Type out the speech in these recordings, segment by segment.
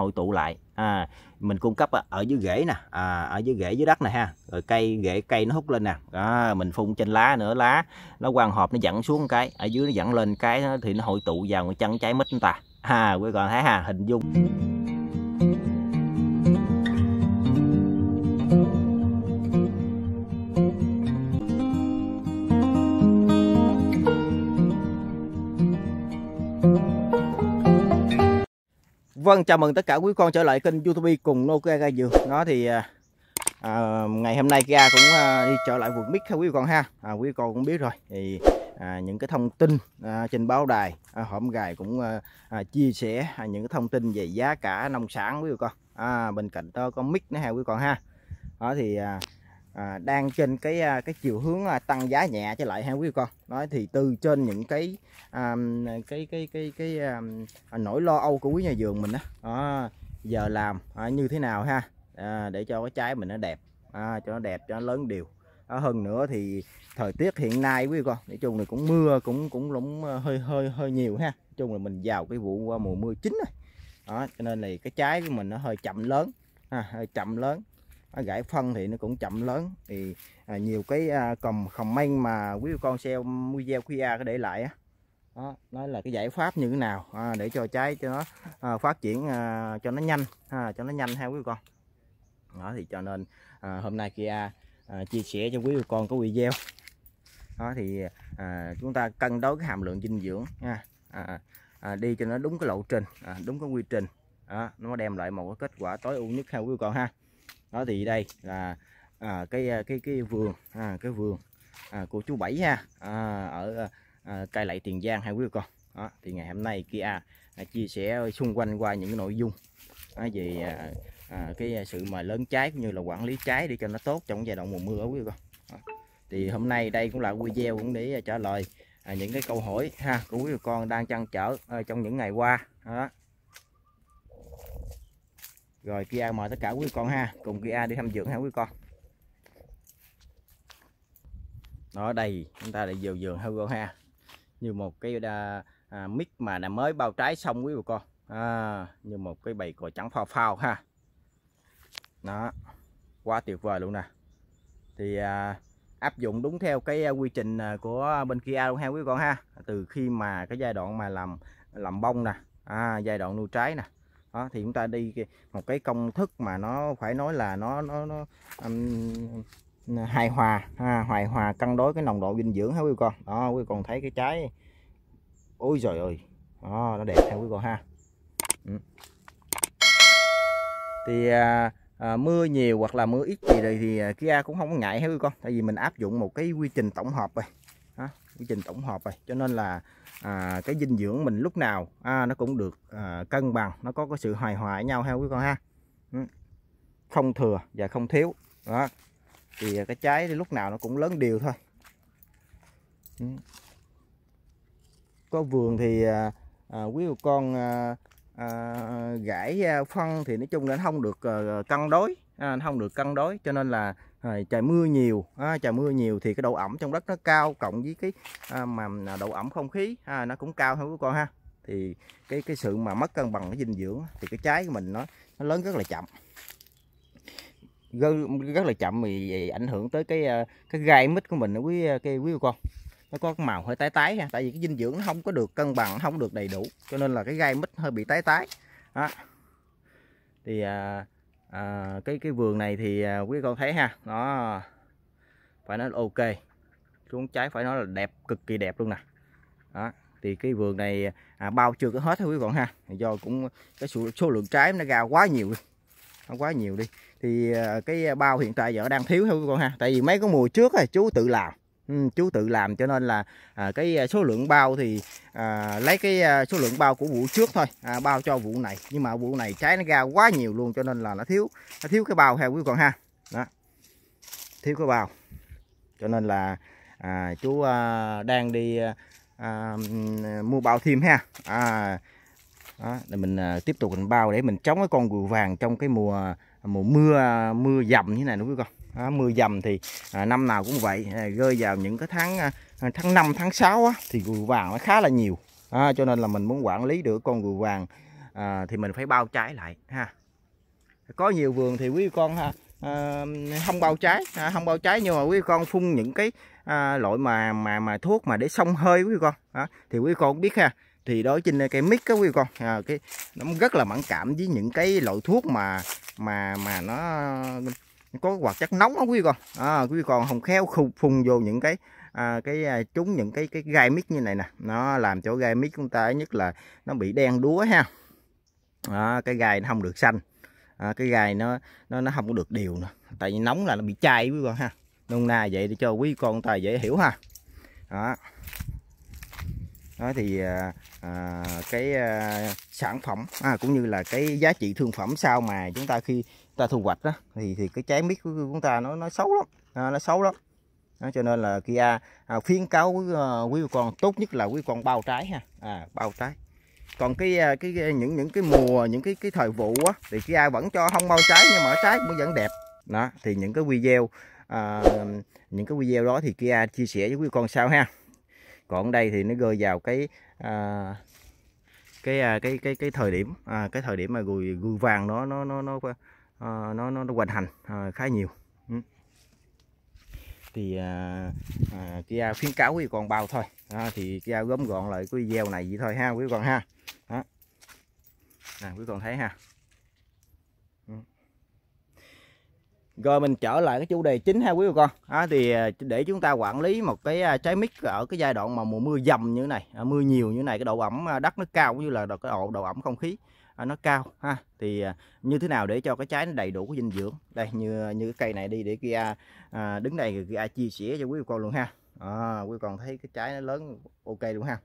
hội tụ lại à, mình cung cấp à, ở dưới rễ nè à, ở dưới rễ dưới đất nè ha rồi cây rễ cây nó hút lên nè à, mình phun trên lá nữa lá nó quang hợp nó dẫn xuống cái ở dưới nó dẫn lên cái thì nó hội tụ vào chân trái mít chúng ta ha à, quý còn thấy ha hình dung Vâng, chào mừng tất cả quý con trở lại kênh YouTube cùng Nokia Ga Dừa. Nó thì à, à, ngày hôm nay Ga cũng à, đi trở lại vườn mít ha quý con ha. À, quý con cũng biết rồi. Thì à, những cái thông tin à, trên báo đài à, hổm gài cũng à, à, chia sẻ à, những cái thông tin về giá cả nông sản quý con. À, bên cạnh đó có mic nữa ha quý con ha. Đó thì à, à, đang trên cái à, cái chiều hướng à, tăng giá nhẹ trở lại ha quý cô nói thì từ trên những cái à, cái cái cái cái à, à nỗi lo âu của quý nhà vườn mình đó à, giờ làm à, như thế nào ha à, để cho cái trái mình nó đẹp à, cho nó đẹp cho nó lớn đều à, hơn nữa thì thời tiết hiện nay quý cô nói chung là cũng mưa cũng cũng cũng hơi hơi hơi nhiều ha nói chung là mình vào cái vụ qua mùa mưa chính rồi đó, cho nên là cái trái của mình nó hơi chậm lớn ha, hơi chậm lớn à, gãy phân thì nó cũng chậm lớn thì à, nhiều cái à, cồng khồng mà quý con xem video kia để lại á đó, đó là cái giải pháp như thế nào à, để cho trái cho nó à, phát triển à, cho nó nhanh à, cho nó nhanh ha quý con đó thì cho nên à, hôm nay Kia à, chia sẻ cho quý vị con có video đó thì à, chúng ta cân đối cái hàm lượng dinh dưỡng nha à, à, đi cho nó đúng cái lộ trình à, đúng cái quy trình à, nó đem lại một cái kết quả tối ưu nhất theo quý vị con ha đó thì đây là à, cái à, cái cái vườn à, cái vườn à, của chú bảy ha à, ở à, cây lậy tiền giang hai quý con đó, thì ngày hôm nay kia à, chia sẻ xung quanh qua những cái nội dung à, về à, à, cái sự mà lớn trái cũng như là quản lý trái để cho nó tốt trong giai đoạn mùa mưa ở quý con đó. thì hôm nay đây cũng là video cũng để trả lời à, những cái câu hỏi ha của quý con đang chăn trở à, trong những ngày qua đó rồi Kia mời tất cả quý con ha cùng Kia đi thăm dưỡng ha quý con đó đây chúng ta lại vào vườn ha con ha như một cái đa, à, à mít mà đã mới bao trái xong quý bà con à, như một cái bầy còi trắng phao phao ha đó quá tuyệt vời luôn nè thì à, áp dụng đúng theo cái à, quy trình à, của bên kia luôn ha quý con ha từ khi mà cái giai đoạn mà làm làm bông nè à, giai đoạn nuôi trái nè đó thì chúng ta đi một cái công thức mà nó phải nói là nó nó, nó um, hài hòa ha, hài hòa cân đối cái nồng độ dinh dưỡng ha quý con đó quý con thấy cái trái ôi rồi ơi đó nó đẹp ha quý con ha ừ. thì à, à, mưa nhiều hoặc là mưa ít gì đây thì à, Kia cũng không có ngại ha quý con tại vì mình áp dụng một cái quy trình tổng hợp rồi quy trình tổng hợp rồi cho nên là à, cái dinh dưỡng mình lúc nào à, nó cũng được à, cân bằng nó có cái sự hài hòa với nhau ha quý con ha ừ. không thừa và không thiếu đó thì cái trái thì lúc nào nó cũng lớn đều thôi ừ. có vườn thì à, à, quý con à, à, gãi à, phân thì nói chung là nó không được à, cân đối à, nó không được cân đối cho nên là à, trời mưa nhiều à, trời mưa nhiều thì cái độ ẩm trong đất nó cao cộng với cái à, mà à, độ ẩm không khí à, nó cũng cao hơn các con ha thì cái cái sự mà mất cân bằng cái dinh dưỡng thì cái trái của mình nó nó lớn rất là chậm rất là chậm vì ảnh hưởng tới cái à, cái gai mít của mình quý à, cái quý con nó có cái màu hơi tái tái ha tại vì cái dinh dưỡng nó không có được cân bằng không được đầy đủ cho nên là cái gai mít hơi bị tái tái đó. thì à, à, cái cái vườn này thì à, quý con thấy ha nó phải nói là ok xuống trái phải nói là đẹp cực kỳ đẹp luôn nè đó thì cái vườn này à, bao chưa có hết thôi quý con ha do cũng cái số, số lượng trái nó ra quá nhiều nó quá nhiều đi thì à, cái bao hiện tại giờ đang thiếu thôi quý con ha tại vì mấy cái mùa trước rồi chú tự làm Ừ, chú tự làm cho nên là à, cái à, số lượng bao thì à, lấy cái à, số lượng bao của vụ trước thôi à, bao cho vụ này nhưng mà vụ này trái nó ra quá nhiều luôn cho nên là nó thiếu nó thiếu cái bao heo quý con ha đó thiếu cái bao cho nên là à, chú à, đang đi à, à mua bao thêm ha à, đó, để mình à, tiếp tục mình bao để mình chống cái con gù vàng trong cái mùa mùa mưa mưa dầm như thế này đúng không con đó, mưa dầm thì à, năm nào cũng vậy à, rơi vào những cái tháng à, tháng 5 tháng 6 á, thì gù vàng nó khá là nhiều à, cho nên là mình muốn quản lý được con gù vàng à, thì mình phải bao trái lại ha có nhiều vườn thì quý con ha à, không bao trái à, không bao trái nhưng mà quý con phun những cái à, loại mà mà mà thuốc mà để xông hơi quý con à, thì quý con biết ha thì đối trên cái mít các quý con à, cái nó rất là mẫn cảm với những cái loại thuốc mà mà mà nó có hoạt chất nóng đó quý con à, quý con không khéo khùng phùng vô những cái à, cái chúng à, những cái cái gai mít như này nè nó làm cho gai mít chúng ta nhất là nó bị đen đúa ha à, cái gai nó không được xanh à, cái gai nó nó nó không có được đều nữa tại vì nóng là nó bị chai quý con ha nôm na vậy để cho quý con ta dễ hiểu ha đó đó thì à, à, cái à, sản phẩm à, cũng như là cái giá trị thương phẩm sau mà chúng ta khi ta thu hoạch đó thì thì cái trái mít của chúng ta nó nó xấu lắm à, nó xấu lắm đó, cho nên là Kia à, khuyến cáo à, quý, quý con tốt nhất là quý con bao trái ha à, bao trái còn à, cái cái những những cái mùa những cái cái thời vụ á thì Kia vẫn cho không bao trái nhưng mà trái cũng vẫn đẹp đó thì những cái video à, những cái video đó thì Kia chia sẻ với quý con sau ha còn đây thì nó rơi vào cái à, cái, à, cái cái cái thời điểm à, cái thời điểm mà gùi gùi vàng nó nó nó nó à, nó nó, nó hoành hành à, khá nhiều ừ. thì à, à, Kia à, khuyến cáo quý con bao thôi à, thì Kia à, gom gọn lại cái video này vậy thôi ha quý con ha đó nè quý con thấy ha rồi mình trở lại cái chủ đề chính ha quý bà con à, thì à, để chúng ta quản lý một cái à, trái mít ở cái giai đoạn mà mùa mưa dầm như thế này à, mưa nhiều như thế này cái độ ẩm đất nó cao cũng như là cái độ độ ẩm không khí nó cao ha thì như thế nào để cho cái trái nó đầy đủ cái dinh dưỡng đây như như cái cây này đi để kia à, đứng đây kia chia sẻ cho quý bà con luôn ha à, quý bà con thấy cái trái nó lớn ok luôn ha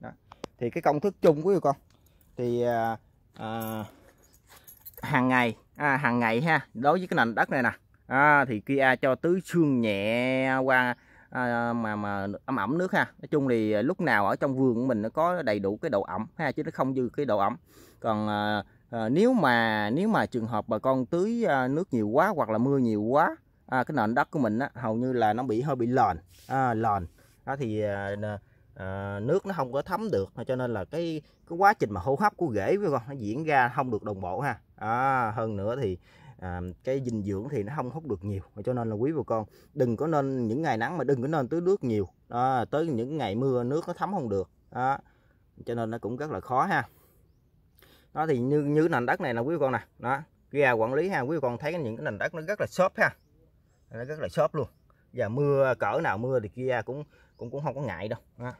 Đó. thì cái công thức chung quý bà con thì à, à, hàng ngày à, hàng ngày ha đối với cái nền đất này nè à, thì Kia cho tứ xương nhẹ qua à, mà mà ẩm ẩm nước ha nói chung thì à, lúc nào ở trong vườn của mình nó có đầy đủ cái độ ẩm ha chứ nó không dư cái độ ẩm còn à, à, nếu mà nếu mà trường hợp bà con tưới à, nước nhiều quá hoặc là mưa nhiều quá à, cái nền đất của mình á, hầu như là nó bị hơi bị lền à, lền đó thì à, à, nước nó không có thấm được cho nên là cái cái quá trình mà hô hấp của rễ với con nó diễn ra không được đồng bộ ha à, hơn nữa thì à, cái dinh dưỡng thì nó không hút được nhiều cho nên là quý bà con đừng có nên những ngày nắng mà đừng có nên tưới nước nhiều à, tới những ngày mưa nước nó thấm không được à, cho nên nó cũng rất là khó ha đó thì như như nền đất này là quý bà con nè đó gà quản lý ha quý bà con thấy những cái nền đất nó rất là xốp ha nó rất là xốp luôn và mưa cỡ nào mưa thì kia cũng cũng cũng không có ngại đâu đó,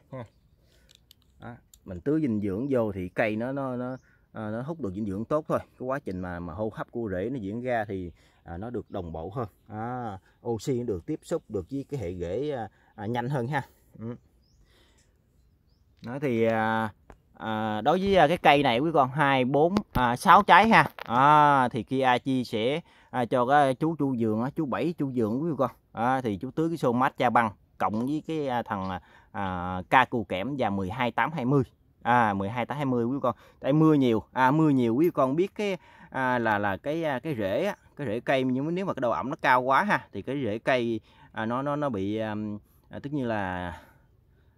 Đó. mình tưới dinh dưỡng vô thì cây nó nó nó à, nó hút được dinh dưỡng tốt thôi cái quá trình mà mà hô hấp của rễ nó diễn ra thì à, nó được đồng bộ hơn à, oxy được tiếp xúc được với cái hệ rễ à, à, nhanh hơn ha ừ. nói thì à, à, đối với à, cái cây này quý con hai bốn à, sáu trái ha à, thì kia chia sẻ à, cho cái chú chu dường chú bảy chu dường quý con à, thì chú tưới cái xô mát cha băng cộng với cái à, thằng à, à ca cù kẽm và 12820 à 12 tả 20 quý con tại mưa nhiều à mưa nhiều quý con biết cái à, là là cái à, cái rễ cái rễ cây nhưng nếu mà cái độ ẩm nó cao quá ha thì cái rễ cây à, nó nó nó bị à, tức như là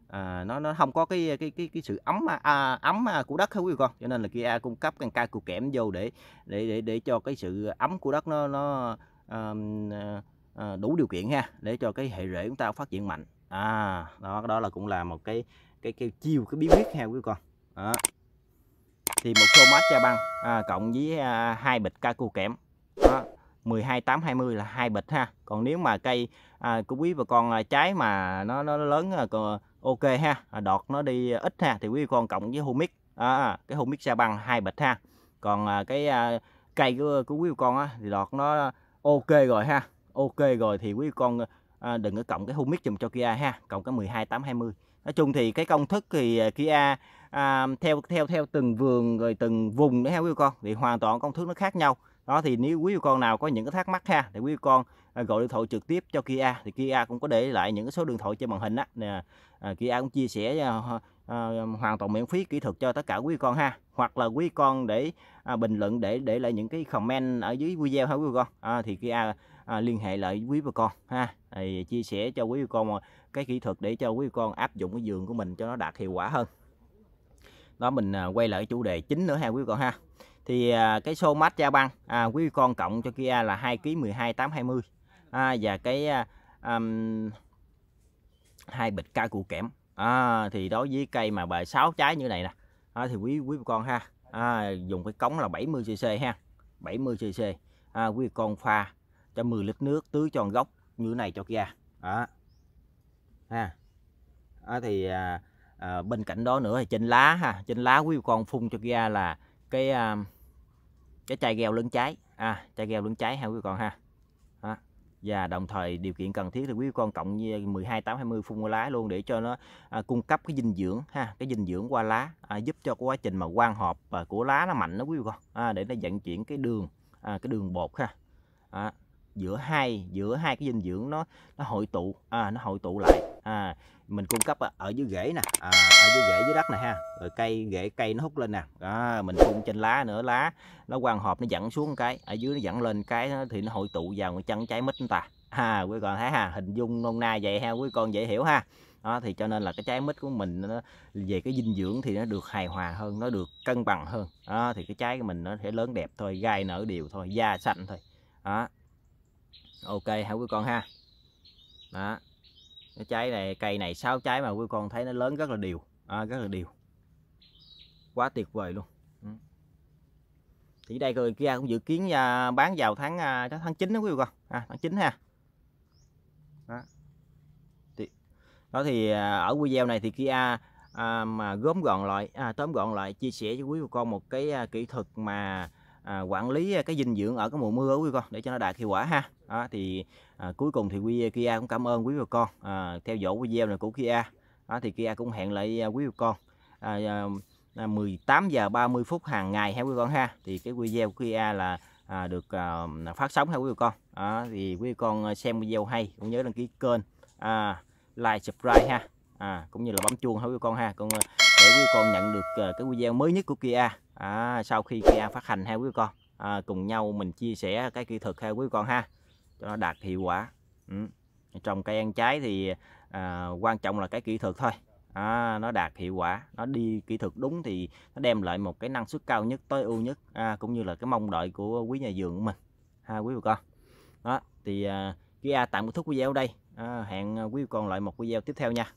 à, nó nó không có cái cái cái cái sự ấm à, à ấm à, của đất hả quý con cho nên là kia cung cấp càng cao cụ kẽm vô để để để để cho cái sự ấm của đất nó nó à, à, đủ điều kiện ha để cho cái hệ rễ chúng ta phát triển mạnh à đó đó là cũng là một cái cái, cái chiêu cái bí quyết ha quý con đó. thì một số mát cha băng à, cộng với à, hai bịch ca cu kẽm đó. 12 8 20 là hai bịch ha còn nếu mà cây à, của quý bà con à, trái mà nó nó lớn à, còn ok ha à, đọt nó đi ít ha thì quý con cộng với humic à, cái humic sa băng hai bịch ha còn à, cái à, cây của, của quý bà con á, thì đọt nó ok rồi ha ok rồi thì quý con à, đừng có cộng cái humic dùm cho Kia ha cộng cái 12 8 20 nói chung thì cái công thức thì à, Kia à, theo theo theo từng vườn rồi từng vùng nữa ha quý con thì hoàn toàn công thức nó khác nhau đó thì nếu quý vị con nào có những cái thắc mắc ha thì quý con à, gọi điện thoại trực tiếp cho Kia thì Kia cũng có để lại những cái số điện thoại trên màn hình á nè à, Kia cũng chia sẻ à, à, hoàn toàn miễn phí kỹ thuật cho tất cả quý con ha hoặc là quý con để à, bình luận để để lại những cái comment ở dưới video ha quý con à, thì Kia à, liên hệ lại quý bà con ha thì chia sẻ cho quý con cái kỹ thuật để cho quý con áp dụng cái giường của mình cho nó đạt hiệu quả hơn đó mình à, quay lại chủ đề chính nữa ha quý con ha thì à, cái xô mát da băng à, quý con cộng cho Kia là 2 kg 12 820 à, và cái um, hai bịch ca cụ kẽm à, thì đối với cây mà bề 6 trái như này nè à, thì quý quý con ha à, dùng cái cống là 70 cc ha 70 cc à, quý con pha cho 10 lít nước tưới cho gốc như này cho Kia đó à. ha à, thì à, à, bên cạnh đó nữa thì trên lá ha trên lá quý con phun cho ra là cái à, cái chai gheo lớn trái à chai gheo lớn trái ha quý con ha đó. và đồng thời điều kiện cần thiết thì quý con cộng với 12 8 20 phun qua lá luôn để cho nó à, cung cấp cái dinh dưỡng ha cái dinh dưỡng qua lá à, giúp cho quá trình mà quang hợp à, của lá nó mạnh đó quý con à, để nó vận chuyển cái đường à, cái đường bột ha à, giữa hai giữa hai cái dinh dưỡng nó nó hội tụ à, nó hội tụ lại à mình cung cấp ở dưới rễ nè à, ở dưới rễ dưới đất này ha rồi cây rễ cây nó hút lên nè à, mình phun trên lá nữa lá nó quang hợp nó dẫn xuống cái ở dưới nó dẫn lên cái thì nó hội tụ vào chân trái mít chúng ta ha à, quý con thấy ha hình dung nôm na vậy ha quý con dễ hiểu ha đó thì cho nên là cái trái mít của mình nó về cái dinh dưỡng thì nó được hài hòa hơn nó được cân bằng hơn đó, thì cái trái của mình nó sẽ lớn đẹp thôi gai nở đều thôi da xanh thôi đó ok hả quý con ha đó cái trái này cây này 6 trái mà quý con thấy nó lớn rất là đều à, rất là đều quá tuyệt vời luôn ừ. thì đây rồi kia cũng dự kiến à, bán vào tháng à, tháng 9 đó quý vị con à, tháng 9 ha đó. Thì, à, ở video này thì Kia à, mà gom gọn lại à, tóm gọn lại chia sẻ cho quý vị con một cái kỹ thuật mà à, quản lý cái dinh dưỡng ở cái mùa mưa quý vị con để cho nó đạt hiệu quả ha đó, thì à, cuối cùng thì Kia cũng cảm ơn quý bà con à, theo dõi video này của Kia đó, thì Kia cũng hẹn lại à, quý bà con à, à, 18 à, giờ 30 phút hàng ngày ha quý bà con ha thì cái video của Kia là à, được à, phát sóng ha quý bà con à, thì quý bà con à, xem video hay cũng nhớ đăng ký kênh à, like subscribe ha à, cũng như là bấm chuông ha quý bà con ha con để quý con nhận được cái video mới nhất của Kia à, sau khi Kia phát hành ha quý con à, cùng nhau mình chia sẻ cái kỹ thuật ha quý con ha cho nó đạt hiệu quả ừ. trồng cây ăn trái thì à, quan trọng là cái kỹ thuật thôi à, nó đạt hiệu quả nó đi kỹ thuật đúng thì nó đem lại một cái năng suất cao nhất tối ưu nhất à, cũng như là cái mong đợi của quý nhà vườn của mình ha quý bà con đó thì à, a tạm kết thúc video đây à, hẹn à, quý bà con lại một video tiếp theo nha